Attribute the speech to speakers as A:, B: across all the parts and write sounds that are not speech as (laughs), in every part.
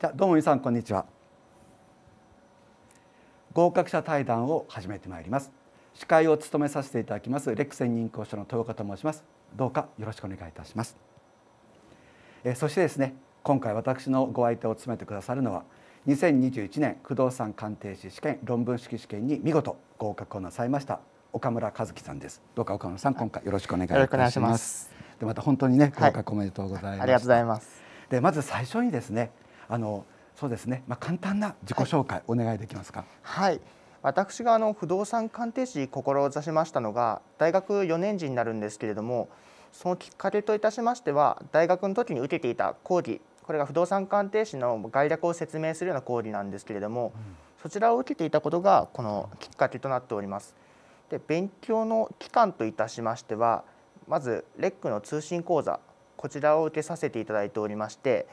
A: じゃどうも皆さんこんにちは合格者対談を始めてまいります司会を務めさせていただきますレクセン任講師の豊岡と申しますどうかよろしくお願いいたしますえそしてですね今回私のご相手を務めてくださるのは2021年不動産鑑定士試験論文式試験に見事合格をなさいました岡村和樹さんですどうか岡村さん今回よろしくお願いいたしますでまた本当にね合格おめでとうございます、はい、ありがとうございますでまず最
B: 初にですねあのそうですね、まあ、簡単な自己紹介、お願いできますか。はい、私があの不動産鑑定士志しましたのが大学4年次になるんですけれどもそのきっかけといたしましては大学の時に受けていた講義これが不動産鑑定士の概略を説明するような講義なんですけれども、そちらを受けていたことがこのきっかけとなっております。で勉強の期間といたしましてはまずレックの通信講座こちらを受けさせていただいておりまして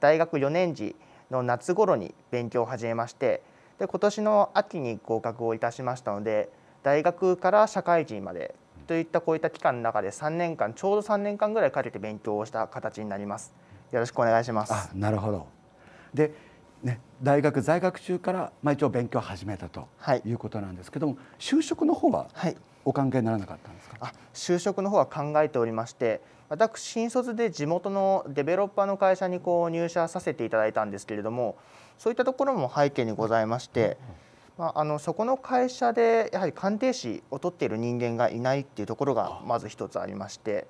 B: 大学4年時の夏頃に勉強を始めましてで今年の秋に合格をいたしましたので大学から社会人までといったこういった期間の中で3年間ちょうど3年間ぐらいかけて勉強をした形になります。よろしくお願いしま
A: す。なるほど。で、ね、大学在学中からまあ一応勉強を始めた
B: と、はい、いうことなんですけども、就職の方ははいお考えにならなかったんですか。あ、就職の方は考えておりまして、私新卒で地元のデベロッパーの会社にこう入社させていただいたんですけれどもそういったところも背景にございまして、まあ、あのそこの会社でやはり鑑定士を取っている人間がいないっていうところがまず一つありまして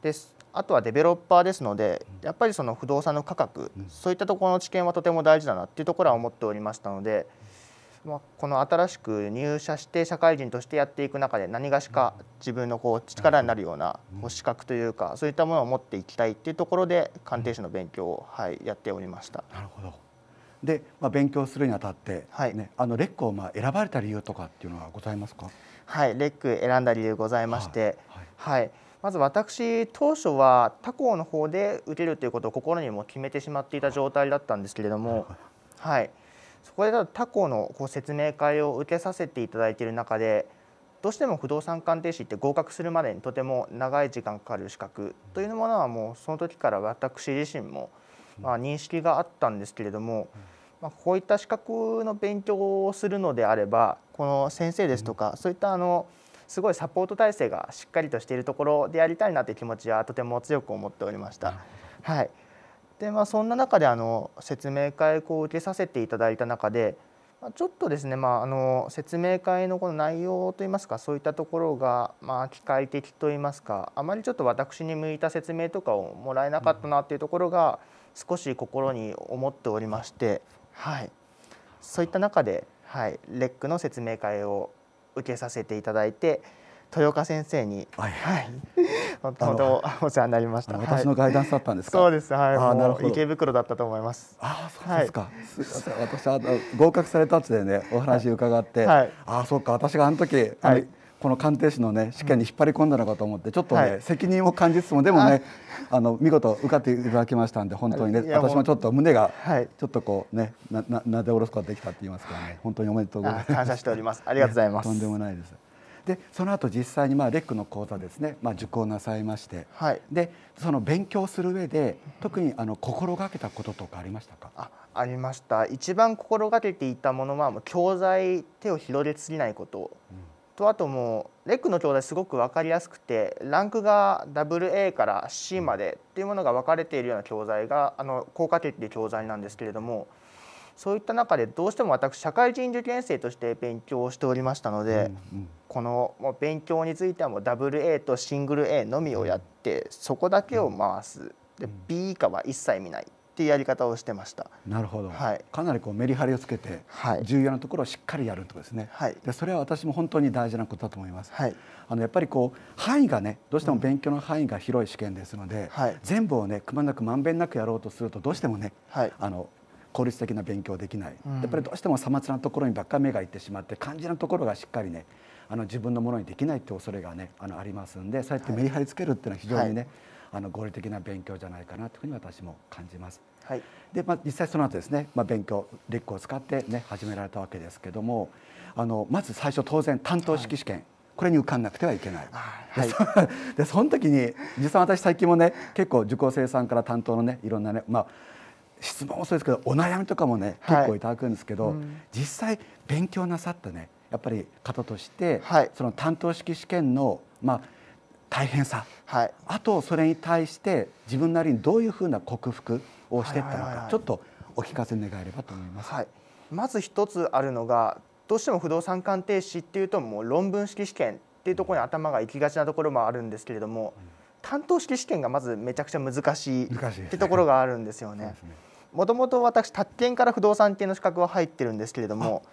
B: であとはデベロッパーですのでやっぱりその不動産の価格そういったところの知見はとても大事だなっていうところは思っておりましたので。まあ、この新しく入社して社会人としてやっていく中で何がしか自分のこう力になるような資格というかそういったものを持っていきたいっていうところで鑑定士の勉強を、はい、やっておりました。なるほどで、まあ、勉強するにあたって、ね、はい、あのレックをまあ選ばれた理由とかっていうのはございますかはいレック選んだ理由ございまして、はい、はいまず私当初は他校の方で受けるということを心にも決めてしまっていた状態だったんですけれども、はい、はいそこで他校のこう説明会を受けさせていただいている中でどうしても不動産鑑定士って合格するまでにとても長い時間かかる資格というものはもうその時から私自身もま認識があったんですけれども、まこういった資格の勉強をするのであればこの先生ですとかそういったあのすごいサポート体制がしっかりとしているところでやりたいなという気持ちはとても強く思っておりました。はい、でまあ、そんな中であの説明会を受けさせていただいた中でちょっとですね、まあ、あの説明会のこの内容といいますかそういったところが、まあ、機械的といいますかあまりちょっと私に向いた説明とかをもらえなかったなっていうところが少し心に思っておりまして、はい、そういった中で、はい、レックの説明会を受けさせていただいて豊岡先生に、はい、はい、本当お世話になりました。私のガイダンスだったんですそうです。はい。あなるほど。池袋だったと思います。あそうですか。すみませ
A: ん。私あの合格されたっでねお話伺って、はい、あそうか私があの時はい、この鑑定士のね試験に引っ張り込んだのかと思ってちょっとね、責任を感じつつもでもねあの見事受かっていただきましたんで本当にね私もちょっと胸がはい、ちょっとこうねなななで下ろすことができたって言いますからね本当におめでとうございます。感謝しております。ありがとうございます。(laughs) とんでもないです。でその後実際にまあレックの講座ですね、まあ、受講なさいまして、はい、でその勉強する上で特にあの心が
B: けたこととかありましたかあありました一番心がけていたものはもう教材手を広げすぎないこと、うん、とあともうレックの教材すごく分かりやすくてランクが AA から C までっていうものが分かれているような教材があの効果的で教材なんですけれども。うんそういった中でどうしても私社会人受験生として勉強をしておりましたので、うんうん、このもう勉強についてはもうダブル A とシングル A のみをやって、そこだけを回すで B 以下は一切見ない。っていうやり方をしてました。
A: なるほど。はい、かなりこうメリハリをつけて、はい、重要なところをしっかりやるってとですね。はい、でそれは私も本当に大事なことだと思います。はい、あのやっぱりこう範囲がね、どうしても勉強の範囲が広い試験ですので、うん、はい、全部をねくまなくまんべんなくやろうとするとどうしてもね、はい、あの効率的な勉強できない、うん、やっぱりどうしてもさまつなところにばっか目がいってしまって肝心なところがしっかりねあの自分のものにできないって恐れがねあのありますんでそうやってメリハリつけるっていうのは非常にね、はい、あの合理的な勉強じゃないかなというふうに私も感じます。はい、で、まあ、実際その後ですね、まあ、勉強レックを使ってね始められたわけですけどもあのまず最初当然担当式試験、はいこれに受かんなくてはいけない。はい、でその時に実は私最近もね結構受講生さんから担当のねいろんなねまあ質問もそうですけどお悩みとかもね結構いただくんですけど、はい、実際勉強なさったねやっぱり方として、はい、その担当式試験のまあ大変さ、はい、あとそれに対して自分なりにどういうふうな克服を
B: していったのか、ちょっとお聞かせ願えればと思います。はい、まず一つあるのがどうしても不動産鑑定士っていうともう論文式試験っていうところに頭が行きがちなところもあるんですけれども、うん担当式試験がまずめちゃくちゃ難しいってところがあるんですよね。もともと私宅建から不動産系の資格は入ってるんですけれども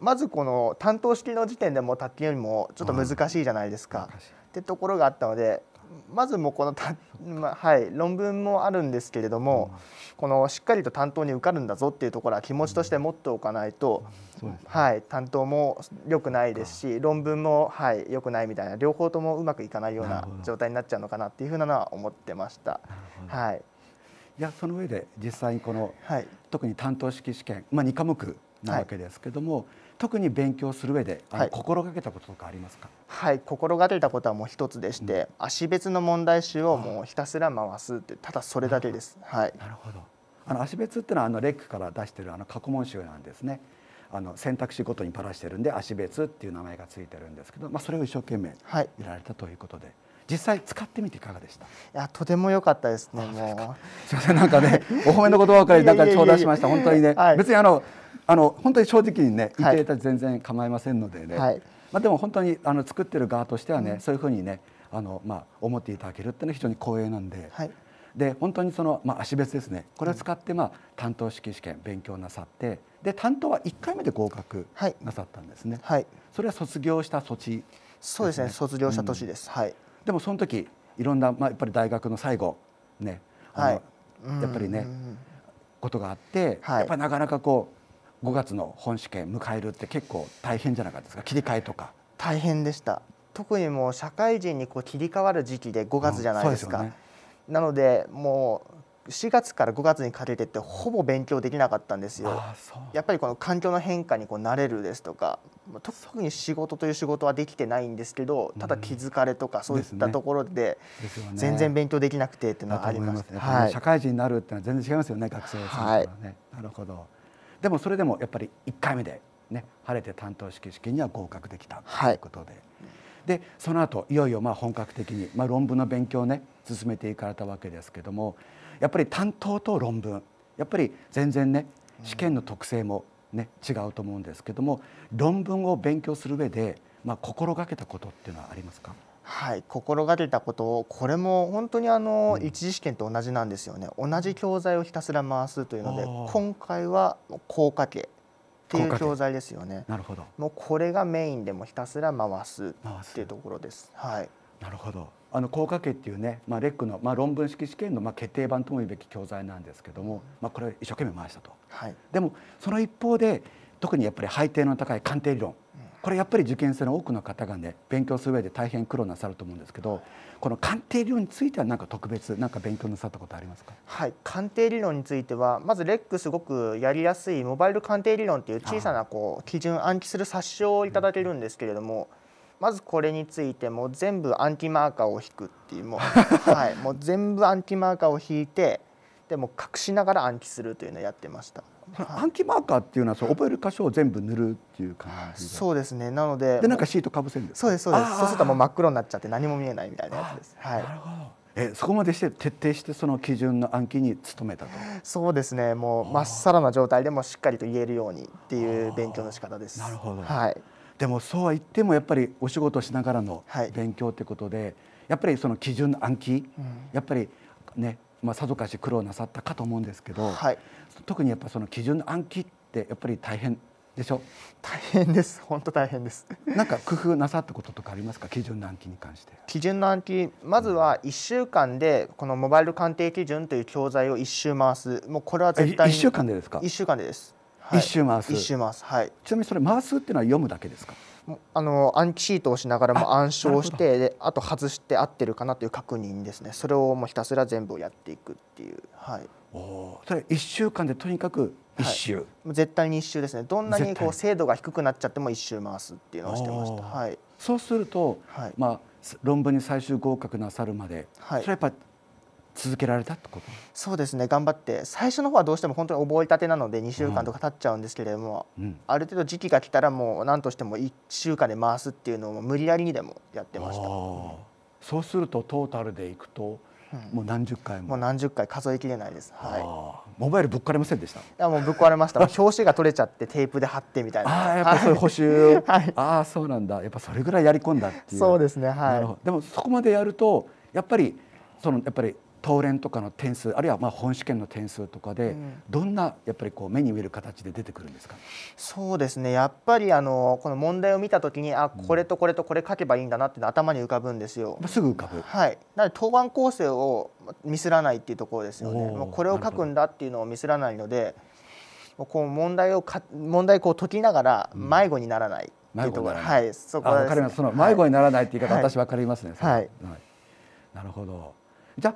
B: まずこの担当式の時点でも宅建よりもちょっと難しいじゃないですか。ってところがあったのでまずもこのた、まあ、はい論文もあるんですけれども、うん、このしっかりと担当に受かるんだぞっていうところは気持ちとして持っておかないと、うんね、はい、担当も良くないですし論文も、はい、良くないみたいな両方ともうまくいかないような状態になっちゃうのかなっていうふうなのは思ってました。はい、いやその上で
A: 実際にこの、はい、特に担当式試験、まあ、2科目なわけですけども、はい
B: 特に勉強する上で、はい、心がけたこととかありますかはい心がけたことはもう一つでして、うん、足別の問題集をもうひたすら回すってただそれだけです。はい、なるほどあの足別っていうのはあのレックから出してるあの過去問集なんですね。あの選択肢ご
A: とにパラしてるんで足別っていう名前がついてるんですけど、まあ、それを一生懸命はい。いられたということで、はい実際使ってみていかがでしたいやとても良かったですねすみませんなんかね (laughs) お褒めの言葉かりなんか頂戴しました本当にね、はい、別にあのあの本当に正直にね言っていた全然構いませんのでね、はい、まあ、でも本当にあの作ってる側としてはね、うん、そういうふうにねあの、まあ、思っていただけるっていうのは非常に光栄なんで。はいで本当にその、まあ、足別ですねこれを使って、まあ、担当式試験勉強なさってで担当は1回目で合格なさったんですね、はい、それは卒業した措置、ね、そうですね卒業した年です、うん、はい、でもその時いろんな、まあ、やっぱり大学の最後ねはい、
B: やっぱりねうん、
A: ことがあって、はい、やっぱりなかなかこう5月の本試験迎えるって結
B: 構大変じゃなかったですか切り替えとか大変でした特にもう社会人にこう切り替わる時期で5月じゃないですか、うんすね、なのでもう4月から5月にかけてってほぼ勉強できなかったんですよやっぱりこの環境の変化にこう慣れるですとか特に仕事という仕事はできてないんですけどただ気づかれとかそういったところで全然勉強できなくてっていうのはあります,、ね、社会人になるっていうのは全然違い
A: ますよね学生さんからね、はい、なるほどでもそれでもやっぱり1回目で、ね、晴れて担当式試験には合格できたということで。はいでその後いよいよまあ本格的に、まあ、論文の勉強をね進めていかれたわけですけどもやっぱり担当と論文やっぱり全然ね試験の特性もね、違うと思うんですけども
B: 論文を勉強する上で、まあ、心がけたことっていうのはありますかはい、心がけたことをこれも本当にあの、うん、一次試験と同じなんですよね同じ教材をひたすら回すというので今回は効果系っていう教材ですよねなるほどもうこれがメインでもひたすら回すっていうところです。はい、なるほ
A: どあの効果系っていうね、まあ、レックの、まあ、論文式試験の、まあ、決定版ともいうべき教材なんですけども、まあ、これ一生懸命回したと、はい、でもその一方で特にやっぱり背景の高い鑑定理論これやっぱり受験生の多くの方がね勉強する上で大変苦労なさると思うんですけどこの鑑定理論については何か特別何か勉強なさったことありますか
B: はい鑑定理論についてはまずレックすごくやりやすいモバイル鑑定理論っていう小さなこう基準暗記する冊子をいただけるんですけれども、まずこれについても全部アンティマーカーを引くっていうもうはい、もう全部ティマーカーを引いてでも隠しながら暗記するというのをやってました。
A: 暗記マーカーっていうのはそう覚える箇所を全部塗るっていう感
B: じそうですねなのででなんかシートかぶせるんですそうですそうですそうするともう真っ黒になっちゃって何も見えないみたいなやつですはいなるほどえそこまでして徹底してその基準の暗記に努めたとそうですねもうまっさらな状態でもしっかりと言えるようにっていう勉強の仕方ですなる
A: ほど、はい、でもそうは言ってもやっぱりお仕事しながらの勉強ってことで、はい、やっぱりその基準の暗記、うん、やっぱりねまあ、さぞかし苦労なさったかと思うんですけど、はい、特にやっぱその基準の暗記ってやっぱり大変でしょ大変です (laughs) 本当大変です (laughs) なんか工夫なさったこととかありますか基準の暗記に関して
B: 基準の暗記まずは1週間でこのモバイル鑑定基準という教材を1周回すもうこれは絶対に1週間でですか1週間でです、はい、1周回す1周回すはいちなみにそれ回すっていうのは読むだけですかあのアンチートをしながらも暗唱してあであと外して合ってるかなという確認ですねそれをもうひたすら全部やっていくっていう、はい、おそれ1週間でとにかく1周、はい、絶対に1周ですねどんなにこう精度が低くなっ
A: ちゃっても1周回すっていうのをしてました、はい、そうすると、はいまあ、論文に最終
B: 合格なさるまで、はい、それやっぱ続けられたってことそうですね頑張って最初の方はどうしても本当に覚えたてなので2週間とか経っちゃうんですけれども、うんうん、ある程度時期が来たらもう何としても1週間で回すっていうのを無理やりにでもやってましたそうするとトータルでいくともう何十回も、うん、もう何十回数えきれないですはいモバイルぶっかれませんでしたいやもうぶっ壊れました (laughs) 表紙が取れちゃってテープで貼ってみたいなあやっぱそういう
A: 補修、(laughs) はい、ああそうなんだやっぱそれぐらいやり込んだっていうそうですねはいでもそこまでやるとやっぱりそのやっぱりトーとかの点数あるいはまあ本試験の点数とかで、うん、どんなやっぱりこう目に見える形で出てくるんですか、
B: そうですねやっぱりあのこの問題を見た時にあこれとこれとこれ書けばいいんだなって頭に浮かぶんですよ。すぐ浮かぶ、はい、なので答案構成をミスらないっていうところですよね。もうこれを書くんだっていうのをミスらないのでこう問題をか問題こう解きながら迷子にならない。うん、迷子にならない。はい、そこです、ね、かります。その迷子にならないって言い方、はい、私わ
A: かりますね。はい、はい、なるほど。じゃ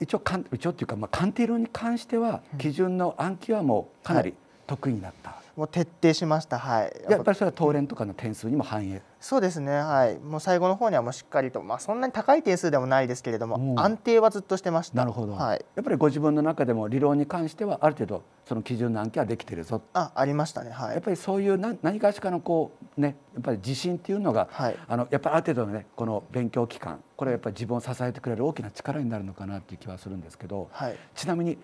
A: 一応かん一応っていうか、まあ、鑑定論に関しては
B: 基準の暗記はもうかなり得意になったもう徹底しました、はい、やっぱりそれは当連とかの点数にも反映そうですね、はい、もう最後の方にはもうしっかりと、まあ、そんなに高い点数でもないですけれども、うん、安定はずっとしてましたなるほど、はい、やっぱりご自分の中でも理論に関
A: してはある程度その基準の暗記はできてるぞあありましたね、はい、やっぱりそういう何何かしらのこう、ね、やっぱり自信っていうのが、はい、あのやっぱりある程度の、ね、この勉強期間これはやっぱり自分を支えてくれる大きな力になるのかなっていう気はするんですけど、はい、ちなみに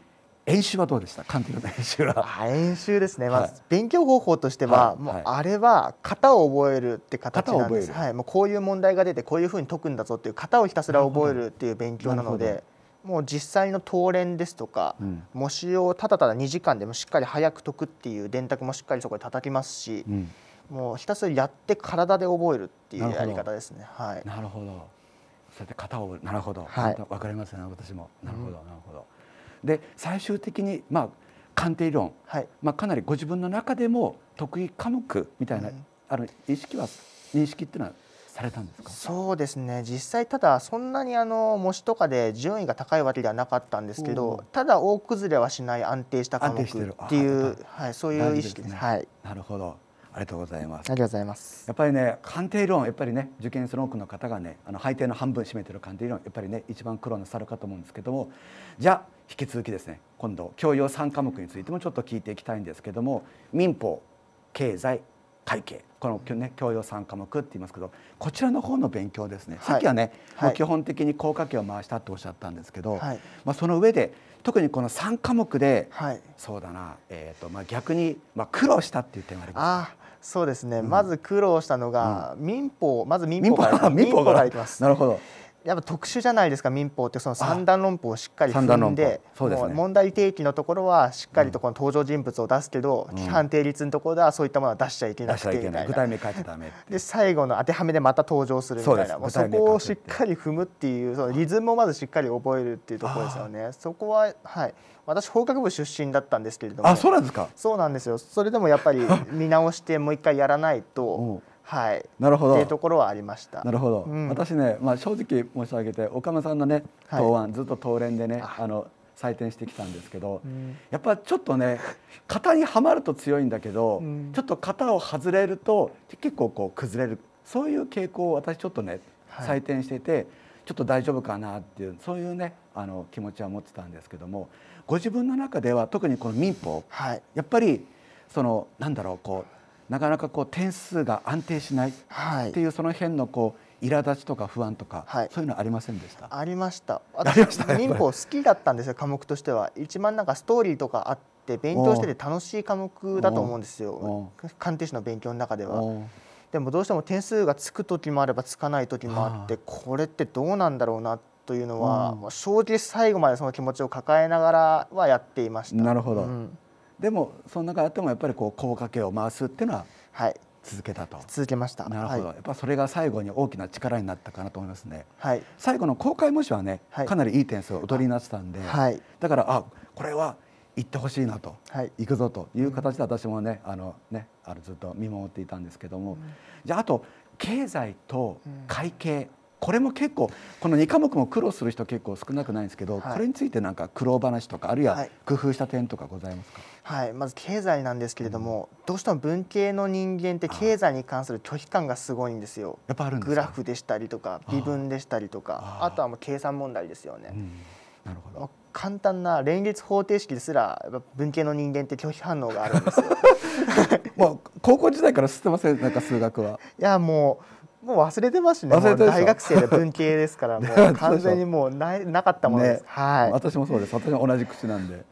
A: 演習はどうでした監督の演習は
B: 演習ですね、まず勉強方法としては、もうあれは型を覚えるって形なんです、はい、もうこういう問題が出てこういうふうに解くんだぞっていう型をひたすら覚えるっていう勉強なのでもう実際の東練ですとか、うん、模試をただただ2時間でもしっかり早く解くっていう電卓もしっかりそこで叩きますし、うん、もうひたすらやって体で覚えるっていうやり方ですね。はい、なるほどそうやって型
A: をなるほど、はい、分かりますね私もなるほど、なるほど、で最終的にまあ鑑定理論、はい、まあ、かなりご自分の中でも得意科目みたいな、うん、
B: あの意識は認識っていうのはされたんですかそうですね実際ただそんなにあの模試とかで順位が高いわけではなかったんですけどただ大崩れはしない安定した科目って
A: いうはい、そういう意識です、ね、はい、なるほどありがとうございます。ありがとうございます。やっぱりね、鑑定論、やっぱりね、受験する多くの方がね、あの配定の半分占めてる鑑定論、やっぱりね、一番苦労なさるかと思うんですけども。じゃあ、引き続きですね今度教養3科目についてもちょっと聞いていきたいんですけども民法経済会計この、ね、教養3科目って言いますけどこちらの方の勉強ですね、はい、さっきはね、はい、もう基本的に高果計を回したっておっしゃったんですけど、はい、まあ、その上で特にこの3科目で、
B: そうだな、えーとまあ、逆に、まあ、苦労したっていう点はありますかそうですね、うん、まず苦労したのが、民法まず民法から、民法からいきます。なるほどやっぱ特殊じゃないですか民法ってその三段論法をしっかり踏んでそうです、ね、問題提起のところはしっかりとこの登場人物を出すけど、うん、規範定律のところではそういったものは出しちゃいけなくてみたいなで最後の当てはめでまた登場するみたいなそこをしっかり踏むっていうそのリズムをまずしっかり覚えるっていうところですよねそこははい私法学部出身だったんですけれどもそうなんですかそうなんですよそれでもやっぱり見直してもう一回やらないとはい、なるほどっていうところはありましたなるほど、うん、私
A: ね、まあ、正直申し上げて岡村さんのね答案、はい、ずっと答練でねあの採点してきたんですけど、うん、やっぱちょっとね型にはまると強いんだけど、うん、ちょっと型を外れると結構こう崩れるそういう傾向を私ちょっとね採点してて、はい、ちょっと大丈夫かなっていうそういうねあの気持ちは持ってたんですけどもご自分の中では特にこの民法、はい、やっぱりそのなんだろうこうなかなかこう点数が安定しないっていうその辺のこう苛立ちとか不安とか、はい、そういうのありませ
B: んでしたありました私民法好きだったんですよ科目としては一番なんかストーリーとかあって勉強してて楽しい科目だと思うんですよ鑑定士の勉強の中ではでもどうしても点数がつく時もあればつかない時もあって、これってどうなんだろうなというのは、う正直最後までその気持ちを抱えながらはやっていましたなるほど、う
A: んでもその中あってもやっぱりこう効果けを回すっていうのは続けたと、はい、続けましたなるほど、はい、やっぱそれが最後に大きな力になったかなと思いますね、はい、最後の公開模試はね、かなりいい点数をお取りになってたんで、だからあこれは行ってほしいなと、はい、行くぞという形で私もねあのねあのずっと見守っていたんですけども、うん、じゃああと経済と会計、これも結構この2科目も苦労する人結構少なくないんですけど、はい、これについてなんか苦労話とかあるいは工夫した点と
B: かございますか、はい、はい、まず経済なんですけれども、うん、どうしても文系の人間って経済に関する拒否感がすごいんですよやっぱあるんですグラフでしたりとか微分でしたりとかあとはもう計算問題ですよね、うん、なるほど簡単な連立方程式ですら文系の人間って拒否反応があるんですよもう (laughs) 高校時
A: 代から知ってませんなんか数学は
B: いやもうもう忘れてますね。大学生で文系ですから、(laughs) もう完全にもうないなかったものです、ね。はい。私もそうです。私も同
A: じ口なんで。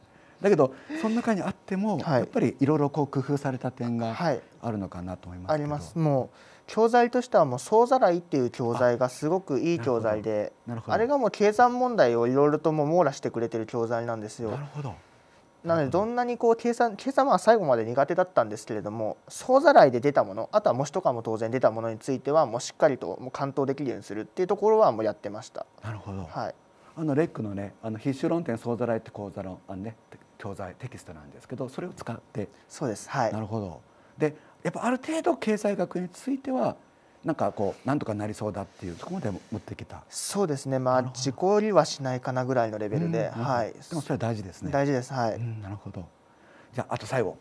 A: だけど
B: その中にあっても、はい、やっぱりいろいろこう工夫された点があるのかなと思います、はい、あります。もう教材としてはもう総ざらいっていう教材がすごくいい教材で、あれがもう計算問題をいろいろとも網羅してくれてる教材なんですよ。なるほど。なのでどんなにこう計算計算は最後まで苦手だったんですけれども総ざらいで出たものあとは模試とかも当然出たものについてはもうしっかりともう完登できるようにするっていうところはもうやってました。
A: なるほど、はい、あのレックのねあの必修論点総ざらいって講座のあの、ね、教材テキストなんですけどそれを使ってそうです、はい、なるほどでやっぱある程度経済学についてはなんかこうなんとかなりそうだっていうそこまで持ってきたそうですね
B: まあ自己りはしないかなぐらいのレベルで、うん、はいでもそれは大事ですね大事ですはい、うん、なるほどじゃああと最後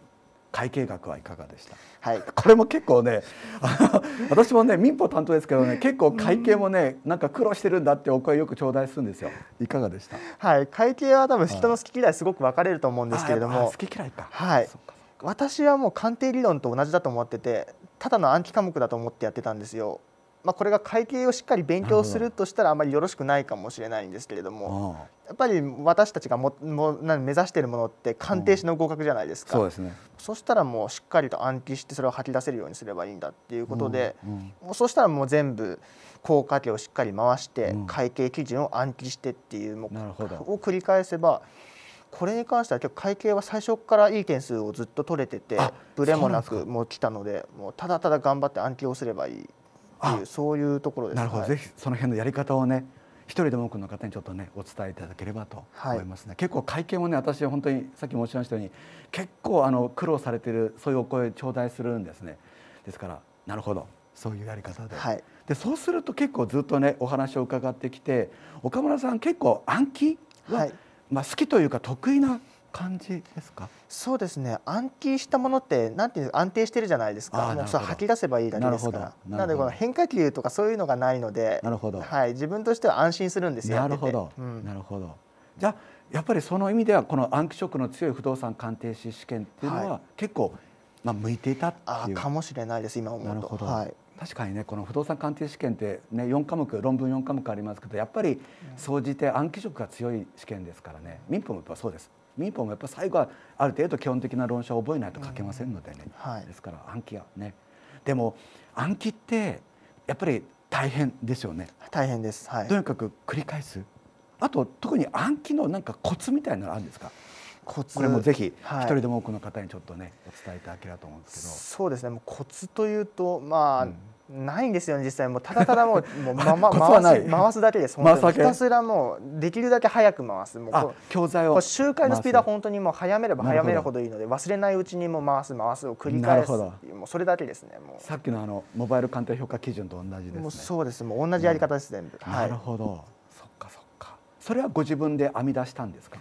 B: 会計学はいかがでした、はい、(laughs) これも結構ね
A: 私もね民法担当ですけどね結構会計もね、なんか苦労してるんだってお声
B: よく頂戴するんですよいかがでしたはい会計は多分人の好き嫌いすごく分かれると思うんですけれども好き嫌いかはい私はもう鑑定理論と同じだと思っててただの暗記科目だと思ってやってたんですよ。まあ、これが会計をしっかり勉強するとしたらあまりよろしくないかもしれないんですけれどもやっぱり私たちがもも目指しているものって鑑定士の合格じゃないですか、うん、そうですね、そしたらもうしっかりと暗記してそれを吐き出せるようにすればいいんだっていうことで、うんうん、そしたらもう全部効果計をしっかり回して会計基準を暗記してっていうもうを繰り返せばこれに関しては結構会計は最初からいい点数をずっと取れててブレもなくもう来たのでもうただただ頑張って暗記をすればいいっていうそういうところですなるほど、はい、ぜひ
A: その辺のやり方をね一人でも多くの方にちょっとねお伝えいただければと思いますね、はい、結構会計もね私本当にさっき申しましたように結構あの苦労されてるそういうお声頂戴するんですねですからなるほどそういうやり方ではい、でそうすると結構ずっとねお話を伺ってきて
B: 岡村さん結構暗記は、はいまあ、好きというか得意な感じですかそうですね暗記したものってなんていう安定してるじゃないですかもうそれ吐き出せばいいだけですからなのでこの変化球とかそういうのがないのでなるほど、はい、自分としては安心するんですよなるほど、うん、なるほどじゃあ
A: やっぱりその意味ではこの暗記職の強い不動産鑑定士試験っていうのは、はい、結構、まあ、向いていたっていうあかもしれないです今思うと。なるほど、はい確かにねこの不動産鑑定試験って、ね、4科目論文4科目ありますけどやっぱり総じて暗記色が強い試験ですからね民法もやっぱそうです民法もやっぱ最後はある程度基本的な論証を覚えないと書けませんのでね、うんはい、ですから暗記はねでも暗記ってやっぱり大変ですよね大変です、はい、とにかく繰り返すあと特に暗記のなんかコツみたいなのあるんですかコツこれもぜひ一人でも多く
B: の方にちょっとね、お伝えいただければと思うんですけどそうですねもうコツというとまあ、うんないんですよね実際もうただただもう (laughs) もう、ま回す回すだけです本当にひたすらもうできるだけ早く回すもう教材を周回のスピードは本当にもう早めれば早めるほどいいので忘れないうちにもう回す回すを繰り返すもうそれだけですね
A: もうさっきのあのモバイル鑑定評価基準と同じです、ね、
B: もうそうですもう同じやり方です全部、なるほど、そっかそっかそれはご自分で編み出したんですか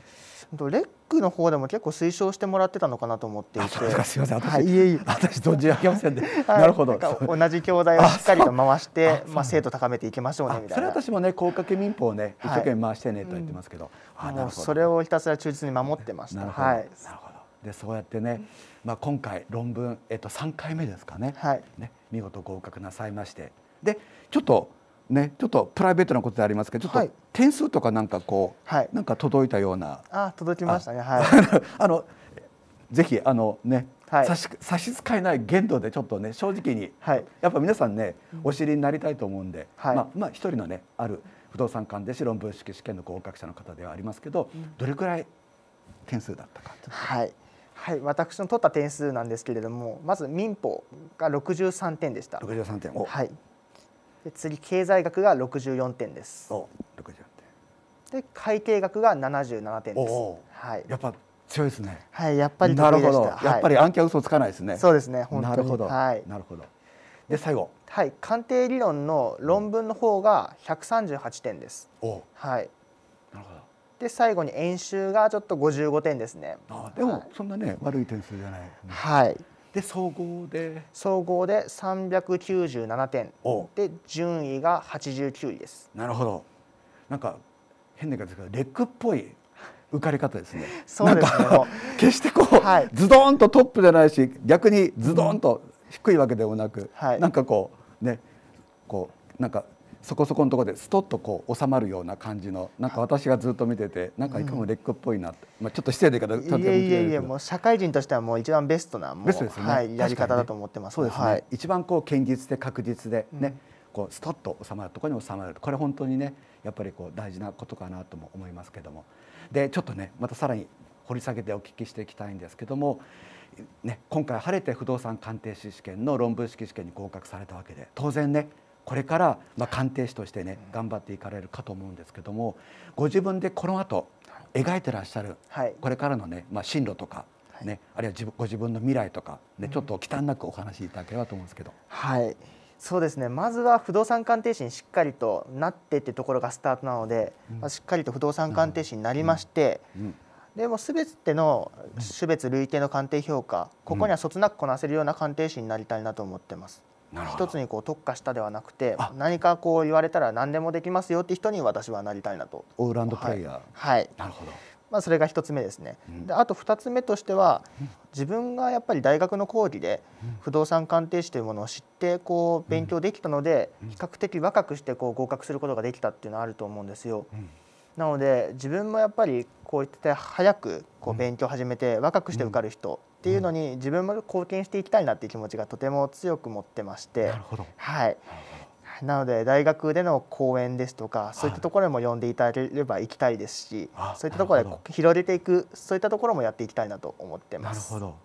B: レックの方でも結構推奨してもらってたのかなと思っていてすみません私,、はい、いえいえ私存じ上げませんで、ね、(laughs) なるほど同じ教材をしっかりと回してまあ、精度高めていきましょうねみたいなそれ私もね高架民法をね一生懸命回してねと言ってますけど,、はいそれをひたすら忠実に守ってましたなるほど,、はい、な
A: るほどでそうやってね、まあ、今回論文、えっと、3回目ですかね,、はい、ね見事合格なさいましてでちょっとね、ちょっとプライベートなことでありますけど、ちょっと点数とかなんかこう、はい、なんか届いたような。
B: あ、届きましたね。はい。(laughs)
A: あの、ぜひ、あのね、はい、差し差し支えない限度でちょっとね正直に、はい、やっぱ皆さんねお知りになりたいと思うんで、はい、まあ、まあ、一人のねある不動産鑑定士
B: 論文式試験の合格者の方ではありますけど、うん、どれくらい点数だったかはい、はい、私の取った点数なんですけれどもまず民法が63点でした63点はいで次経済学が64点ですお64点で改定学が77点ですはい、や
A: っぱ強いですね
B: はいやっぱりなるほど、はい、やっぱり暗記は嘘つかないですねそうですね本当になるほど、はい、なるほどで最後はい鑑定理論の論文の方が138点ですおはいなるほどで最後に演習がちょっと55点ですねあでもそんなね、悪
A: い点数じゃない、ね、は
B: いで総合で総合で397点で順位が89位ですなるほどなんか変な言い方ですけどレックっぽい受かり方ですね。(laughs) そうですね。
A: 決してこう、はい、ズドンとトップじゃないし、逆にズドンと低いわけでもなく、うん、なんかこうね、こうなんかそこそこのところでストッとこう収まるような感じのなんか私がずっと見ててなんかいかもレックっぽいなって、うん、まあ、ちょっと失礼だけどいやいやいやも
B: う社会人としてはもう一番ベストなもう、ね、はい、やり方だと思ってます、ね、そうですね、はい、
A: 一番こう堅実で確実でね、うん、こうストッと収まるところに収まるこれ本当にねやっぱりこう大事なことかなとも思いますけどもでちょっとねまたさらに掘り下げてお聞きしていきたいんですけども。ね、今回晴れて不動産鑑定士試験の論文式試験に合格されたわけで当然ねこれから、ま鑑定士としてね頑張っていかれるかと思うんですけどもご自分でこの後描いてらっしゃる、これからのね、ま進路とか
B: ね、あるいはご自分の未来とか、ね、ちょっと忌憚なくお話しいただければと思うんですけど。はいそうですねまずは不動産鑑定士にしっかりとなってっていうところがスタートなので、うん、まあ、しっかりと不動産鑑定士になりまして、うん、でも全ての種別類型の鑑定評価ここにはそつなくこなせるような鑑定士になりたいなと思ってます。一つにこう特化したではなくて何かこう言われたら何でもできますよって人に私はなりたいなとオールランドプレイヤー、はい、はい、なるほどまあ、それが1つ目ですね、うん、であと2つ目としては自分がやっぱり大学の講義で不動産鑑定士というものを知ってこう勉強できたので比較的若くしてこう合格することができたっていうのはあると思うんですよ。うんなので自分もやっぱりこうやって早くこう勉強を始めて若くして受かる人っていうのに自分も貢献していきたいなっていう気持ちがとても強く持ってまして。はいなので大学での講演ですとかそういったところも呼んでいただければ行きたいですし、はい、そういったところで広げていくそういったところもやっていきたいなと思ってます。なるほ
A: ど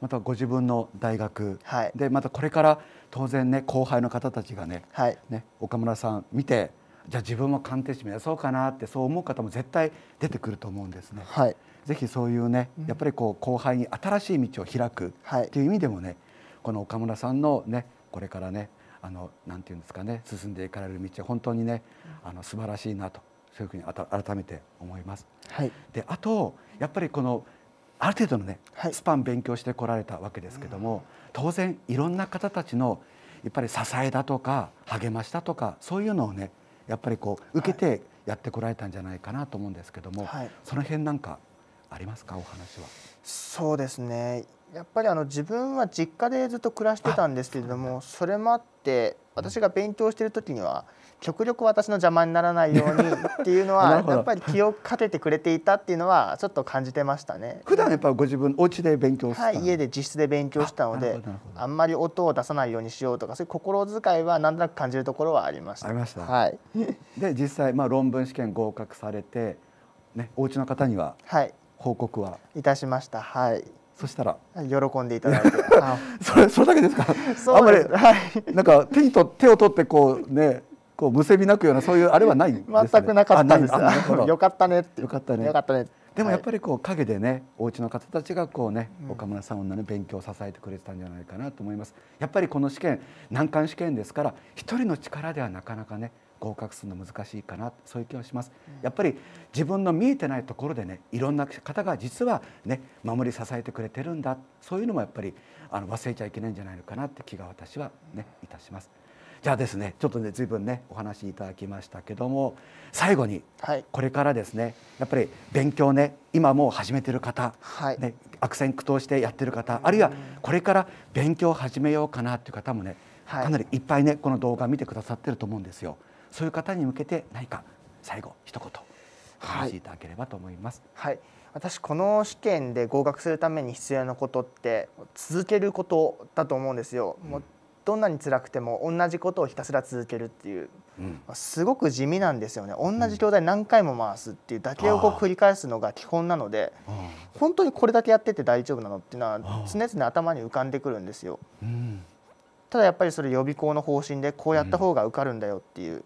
A: またご自分の大学、はい、でまたこれから当然ね後輩の方たちがねはい、ね岡村さん見てじゃあ自分も鑑定士目指そうかなってそう思う方も絶対出てくると思うんですね。はい、ぜひそういうねやっぱりこう後輩に新しい道を開くっていう意味でもね、この岡村さんのねこれからねあのなんていうんですかね進んでいかれる道は本当にねあの素晴らしいなとそういうふうに改めて思います。はい、であとやっぱりこのある程度のね、はい、スパン勉強してこられたわけですけども、うん、当然いろんな方たちのやっぱり支えだとか励ましだとかそういうのをねやっぱりこう受けて
B: やってこられたんじゃないかなと思うんですけども、はい、その辺なんか
A: ありますかお話は。
B: そうですねやっぱりあの自分は実家でずっと暮らしてたんですけれどもそれもあって私が勉強してる時には極力私の邪魔にならないようにっていうのは (laughs) やっぱり気をかけてくれていたっていうのはちょっと感じてましたね普段やっぱご自分お家
A: で勉強はい家
B: で自室で勉強したのであんまり音を出さないようにしようとかそういう心遣いは何となく感じるところはありましたあ
A: りましたはい (laughs) で実際まあ論文試験合格されてねお家の方には報告は、はい、いたしましたはいそしたら喜んでいただいて (laughs) それそれだけですかあんまり、はい、なんか手にと手を取ってこうねこうむせび泣くようなそういうあれはない、ね、全くなかったんです (laughs) よかったねってよかったねよかったねでもやっぱりこう陰でねお家の方たちがこうね、岡村さんの、ね、勉強を支えてくれてたんじゃないかなと思いますやっぱりこの試験難関試験ですから一人の力ではなかなかね合格するの難しいかなそういう気がします、うん、やっぱり自分の見えてないところでねいろんな方が実はね守り支えてくれてるんだそういうのもやっぱりあの忘れちゃいけないんじゃないのかなって気が私はねいたしますじゃあですねちょっとね随分ねお話いただきましたけども最後にこれからですね、はい、やっぱり勉強ね今もう始めてる方、はい、ね、悪戦苦闘してやってる方、うん、あるいはこれから勉強を始めようかなっていう方もねかなりいっぱいねこの動画見てくださってると思うんですよ。そういう方に向けて何か最後
B: 一言お話しいただければと思います。はい、はい、私この試験で合格するために必要なことって続けることだと思うんですよ。うん、もうどんなに辛くても同じことをひたすら続けるっていう、うん、すごく地味なんですよね同じ教材何回も回すっていうだけをこう繰り返すのが基本なので、うん、本当にこれだけやってて大丈夫なのっていうのは常々頭に浮かんでくるんですよ。うんただやっぱりそれ予備校の方針でこうやった方が受かるんだよっていう、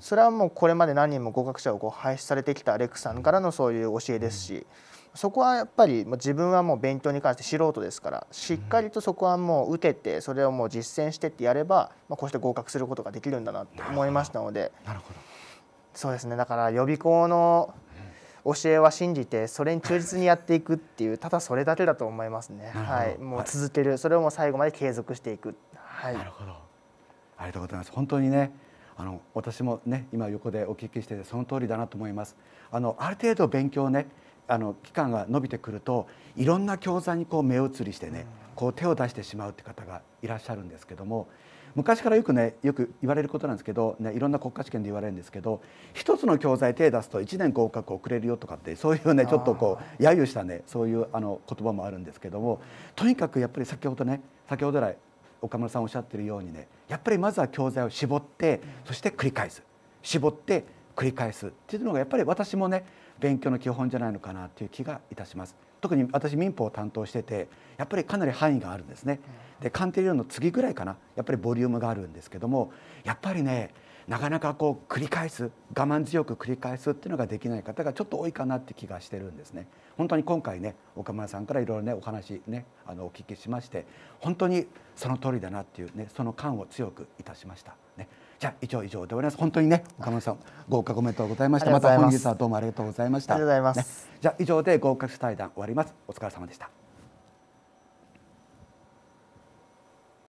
B: それはもうこれまで何人も合格者をこう輩出されてきたアレックさんからのそういう教えですし。そこはやっぱり自分はもう勉強に関して素人ですからしっかりとそこはもう受けてそれをもう実践してってやれば、まあ、こうして合格することができるんだなって思いましたのでそうですねだから予備校の教えは信じてそれに忠実にやっていくっていうただそれだけだと思いますね、はい、もう続けるそれをもう最後まで継続していく。はい、なるほどあ
A: りがとうございます本当にねあの私もね今横でお聞きしててその通りだなと思います。あのある程度勉強ねあの期間が伸びてくるといろんな教材にこう目移りしてねこう手を出してしまうって方がいらっしゃるんですけども昔からよくねよく言われることなんですけど、ね、いろんな国家試験で言われるんですけど一つの教材手出すと1年合格遅れるよとかってそういうねちょっとこう揶揄したねそういうあの言葉もあるんですけどもとにかくやっぱり先ほどね先ほど来岡村さんおっしゃってるようにねやっぱりまずは教材を絞ってそして繰り返す絞って繰り返すっていうのがやっぱり私もね勉強の基本じゃないのかなという気がいたします特に私民法を担当しててやっぱりかなり範囲があるんですねで鑑定量の次ぐらいかなやっぱりボリュームがあるんですけどもやっぱりねなかなかこう繰り返す我慢強く繰り返すっていうのができない方がちょっと多いかなって気がしてるんですね。本当に今回ね岡村さんからいろいろねお話ねあのお聞きしまして本当にその通りだなっていうねその感を強くいたしました。ね、じゃあ以上以上で終わります。本当にね岡村さん合格おめでとうございました。また本日はどうもありがとうございました。ありがとうございます。ね、じゃあ以上で合格対談終わります。お疲れ様でした。